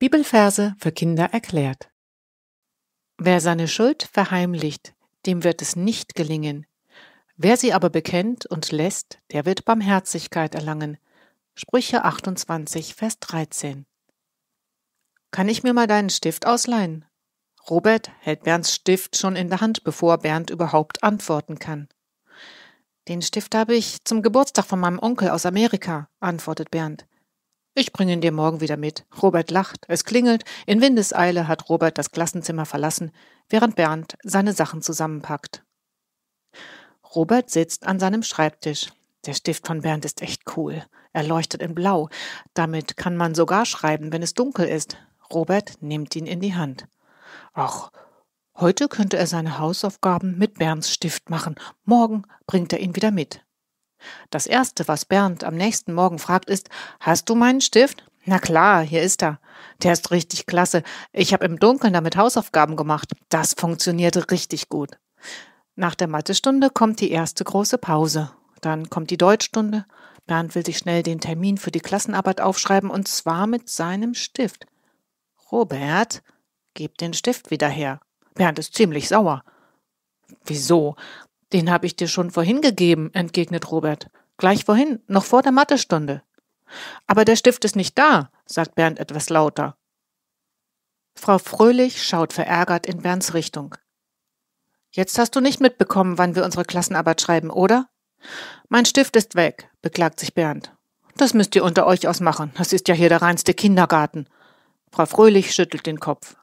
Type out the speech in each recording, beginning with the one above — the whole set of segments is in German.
Bibelverse für Kinder erklärt. Wer seine Schuld verheimlicht, dem wird es nicht gelingen. Wer sie aber bekennt und lässt, der wird Barmherzigkeit erlangen. Sprüche 28, Vers 13. Kann ich mir mal deinen Stift ausleihen? Robert hält Bernds Stift schon in der Hand, bevor Bernd überhaupt antworten kann. Den Stift habe ich zum Geburtstag von meinem Onkel aus Amerika, antwortet Bernd. Ich bringe ihn dir morgen wieder mit. Robert lacht, es klingelt, in Windeseile hat Robert das Klassenzimmer verlassen, während Bernd seine Sachen zusammenpackt. Robert sitzt an seinem Schreibtisch. Der Stift von Bernd ist echt cool. Er leuchtet in Blau. Damit kann man sogar schreiben, wenn es dunkel ist. Robert nimmt ihn in die Hand. Ach, heute könnte er seine Hausaufgaben mit Bernds Stift machen. Morgen bringt er ihn wieder mit. Das Erste, was Bernd am nächsten Morgen fragt, ist, hast du meinen Stift? Na klar, hier ist er. Der ist richtig klasse. Ich habe im Dunkeln damit Hausaufgaben gemacht. Das funktionierte richtig gut. Nach der Mathestunde kommt die erste große Pause. Dann kommt die Deutschstunde. Bernd will sich schnell den Termin für die Klassenarbeit aufschreiben und zwar mit seinem Stift. Robert, gib den Stift wieder her. Bernd ist ziemlich sauer. Wieso? Den habe ich dir schon vorhin gegeben, entgegnet Robert. Gleich vorhin, noch vor der Mathestunde. Aber der Stift ist nicht da, sagt Bernd etwas lauter. Frau Fröhlich schaut verärgert in Bernds Richtung. Jetzt hast du nicht mitbekommen, wann wir unsere Klassenarbeit schreiben, oder? Mein Stift ist weg, beklagt sich Bernd. Das müsst ihr unter euch ausmachen. Das ist ja hier der reinste Kindergarten. Frau Fröhlich schüttelt den Kopf.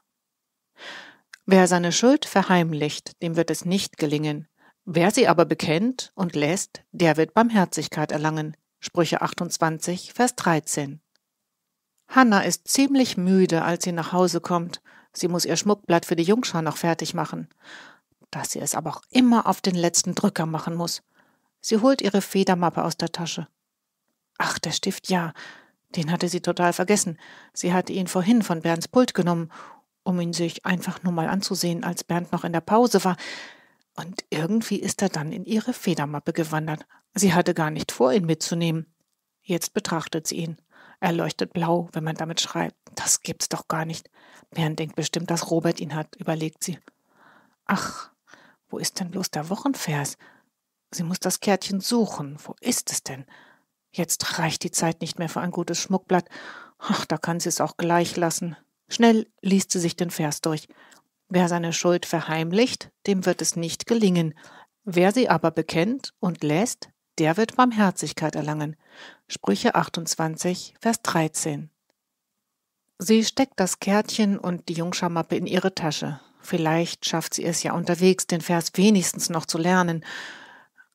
Wer seine Schuld verheimlicht, dem wird es nicht gelingen, Wer sie aber bekennt und lässt, der wird Barmherzigkeit erlangen. Sprüche 28, Vers 13. Hanna ist ziemlich müde, als sie nach Hause kommt. Sie muss ihr Schmuckblatt für die Jungschar noch fertig machen. Dass sie es aber auch immer auf den letzten Drücker machen muss. Sie holt ihre Federmappe aus der Tasche. Ach, der Stift, ja. Den hatte sie total vergessen. Sie hatte ihn vorhin von Bernds Pult genommen, um ihn sich einfach nur mal anzusehen, als Bernd noch in der Pause war. Und irgendwie ist er dann in ihre Federmappe gewandert. Sie hatte gar nicht vor, ihn mitzunehmen. Jetzt betrachtet sie ihn. Er leuchtet blau, wenn man damit schreibt. Das gibt's doch gar nicht. Bernd denkt bestimmt, dass Robert ihn hat, überlegt sie. Ach, wo ist denn bloß der Wochenvers? Sie muss das Kärtchen suchen. Wo ist es denn? Jetzt reicht die Zeit nicht mehr für ein gutes Schmuckblatt. Ach, da kann sie es auch gleich lassen. Schnell liest sie sich den Vers durch. Wer seine Schuld verheimlicht, dem wird es nicht gelingen. Wer sie aber bekennt und lässt, der wird Barmherzigkeit erlangen. Sprüche 28, Vers 13. Sie steckt das Kärtchen und die Jungschamappe in ihre Tasche. Vielleicht schafft sie es ja unterwegs, den Vers wenigstens noch zu lernen.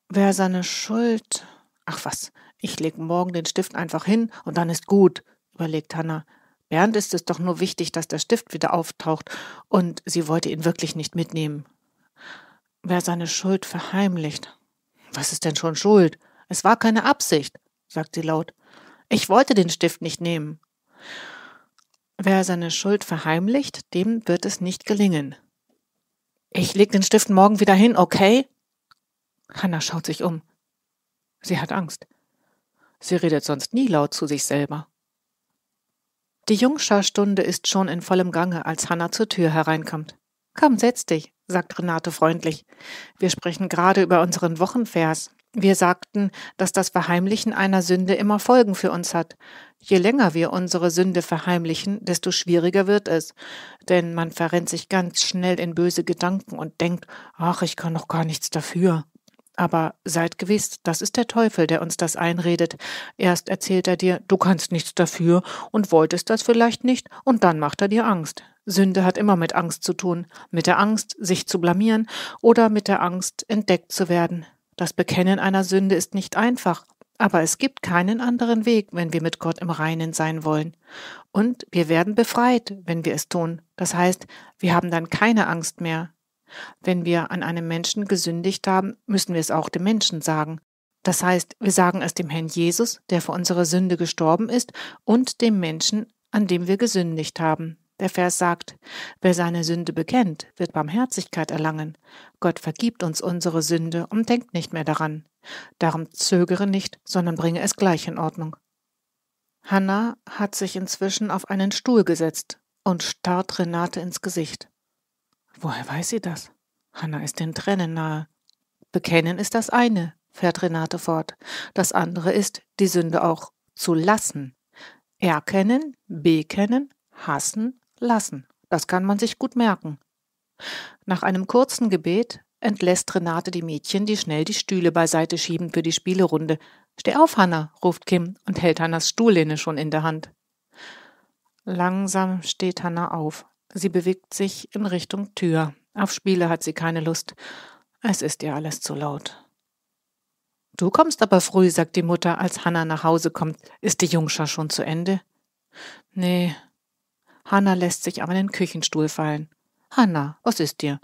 Wer seine Schuld. Ach was, ich leg morgen den Stift einfach hin und dann ist gut, überlegt Hannah. Bernd ist es doch nur wichtig, dass der Stift wieder auftaucht, und sie wollte ihn wirklich nicht mitnehmen. Wer seine Schuld verheimlicht. Was ist denn schon Schuld? Es war keine Absicht, sagt sie laut. Ich wollte den Stift nicht nehmen. Wer seine Schuld verheimlicht, dem wird es nicht gelingen. Ich leg den Stift morgen wieder hin, okay? Hanna schaut sich um. Sie hat Angst. Sie redet sonst nie laut zu sich selber. Die Jungscharstunde ist schon in vollem Gange, als Hanna zur Tür hereinkommt. Komm, setz dich, sagt Renate freundlich. Wir sprechen gerade über unseren Wochenvers. Wir sagten, dass das Verheimlichen einer Sünde immer Folgen für uns hat. Je länger wir unsere Sünde verheimlichen, desto schwieriger wird es. Denn man verrennt sich ganz schnell in böse Gedanken und denkt, ach, ich kann doch gar nichts dafür. Aber seid gewiss, das ist der Teufel, der uns das einredet. Erst erzählt er dir, du kannst nichts dafür und wolltest das vielleicht nicht, und dann macht er dir Angst. Sünde hat immer mit Angst zu tun, mit der Angst, sich zu blamieren oder mit der Angst, entdeckt zu werden. Das Bekennen einer Sünde ist nicht einfach, aber es gibt keinen anderen Weg, wenn wir mit Gott im Reinen sein wollen. Und wir werden befreit, wenn wir es tun. Das heißt, wir haben dann keine Angst mehr. Wenn wir an einem Menschen gesündigt haben, müssen wir es auch dem Menschen sagen. Das heißt, wir sagen es dem Herrn Jesus, der für unsere Sünde gestorben ist, und dem Menschen, an dem wir gesündigt haben. Der Vers sagt, wer seine Sünde bekennt, wird Barmherzigkeit erlangen. Gott vergibt uns unsere Sünde und denkt nicht mehr daran. Darum zögere nicht, sondern bringe es gleich in Ordnung. Hannah hat sich inzwischen auf einen Stuhl gesetzt und starrt Renate ins Gesicht. Woher weiß sie das? Hanna ist den Tränen nahe. Bekennen ist das eine, fährt Renate fort. Das andere ist, die Sünde auch zu lassen. Erkennen, bekennen, hassen, lassen. Das kann man sich gut merken. Nach einem kurzen Gebet entlässt Renate die Mädchen, die schnell die Stühle beiseite schieben für die Spielerunde. Steh auf, Hanna, ruft Kim und hält Hannas Stuhllehne schon in der Hand. Langsam steht Hanna auf. Sie bewegt sich in Richtung Tür. Auf Spiele hat sie keine Lust. Es ist ihr alles zu laut. Du kommst aber früh, sagt die Mutter, als Hanna nach Hause kommt. Ist die Jungschar schon zu Ende? Nee. Hanna lässt sich aber in den Küchenstuhl fallen. Hanna, was ist dir?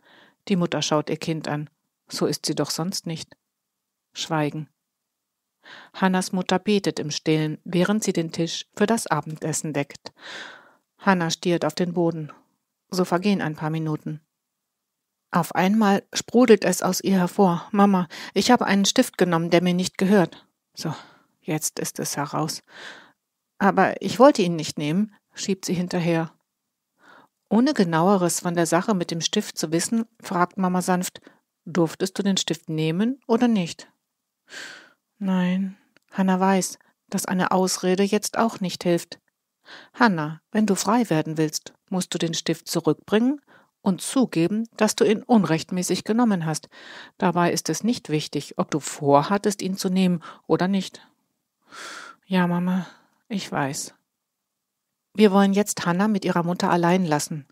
Die Mutter schaut ihr Kind an. So ist sie doch sonst nicht. Schweigen. Hannas Mutter betet im Stillen, während sie den Tisch für das Abendessen deckt. Hanna stiert auf den Boden. So vergehen ein paar Minuten. Auf einmal sprudelt es aus ihr hervor. Mama, ich habe einen Stift genommen, der mir nicht gehört. So, jetzt ist es heraus. Aber ich wollte ihn nicht nehmen, schiebt sie hinterher. Ohne genaueres von der Sache mit dem Stift zu wissen, fragt Mama sanft, durftest du den Stift nehmen oder nicht? Nein, Hanna weiß, dass eine Ausrede jetzt auch nicht hilft. Hanna, wenn du frei werden willst, musst du den Stift zurückbringen und zugeben, dass du ihn unrechtmäßig genommen hast. Dabei ist es nicht wichtig, ob du vorhattest, ihn zu nehmen oder nicht. Ja, Mama, ich weiß. Wir wollen jetzt Hanna mit ihrer Mutter allein lassen.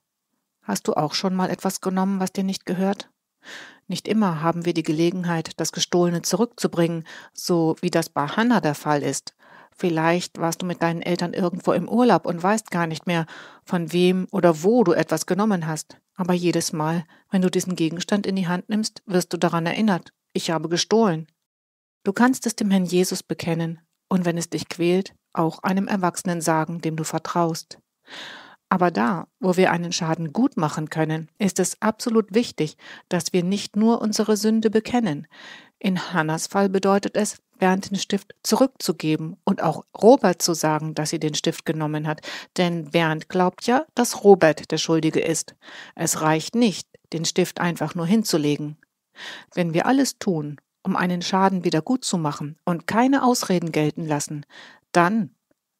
Hast du auch schon mal etwas genommen, was dir nicht gehört? Nicht immer haben wir die Gelegenheit, das Gestohlene zurückzubringen, so wie das bei Hanna der Fall ist. Vielleicht warst du mit deinen Eltern irgendwo im Urlaub und weißt gar nicht mehr, von wem oder wo du etwas genommen hast. Aber jedes Mal, wenn du diesen Gegenstand in die Hand nimmst, wirst du daran erinnert, ich habe gestohlen. Du kannst es dem Herrn Jesus bekennen und wenn es dich quält, auch einem Erwachsenen sagen, dem du vertraust. Aber da, wo wir einen Schaden gut machen können, ist es absolut wichtig, dass wir nicht nur unsere Sünde bekennen. In Hannas Fall bedeutet es, Bernd den Stift zurückzugeben und auch Robert zu sagen, dass sie den Stift genommen hat, denn Bernd glaubt ja, dass Robert der Schuldige ist. Es reicht nicht, den Stift einfach nur hinzulegen. Wenn wir alles tun, um einen Schaden wieder gut zu machen und keine Ausreden gelten lassen, dann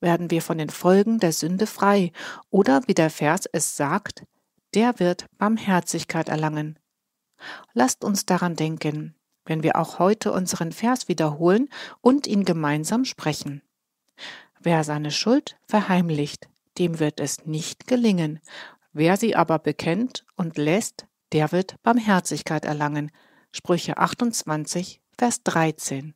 werden wir von den Folgen der Sünde frei oder wie der Vers es sagt, der wird Barmherzigkeit erlangen. Lasst uns daran denken, wenn wir auch heute unseren Vers wiederholen und ihn gemeinsam sprechen. Wer seine Schuld verheimlicht, dem wird es nicht gelingen. Wer sie aber bekennt und lässt, der wird Barmherzigkeit erlangen. Sprüche 28, Vers 13.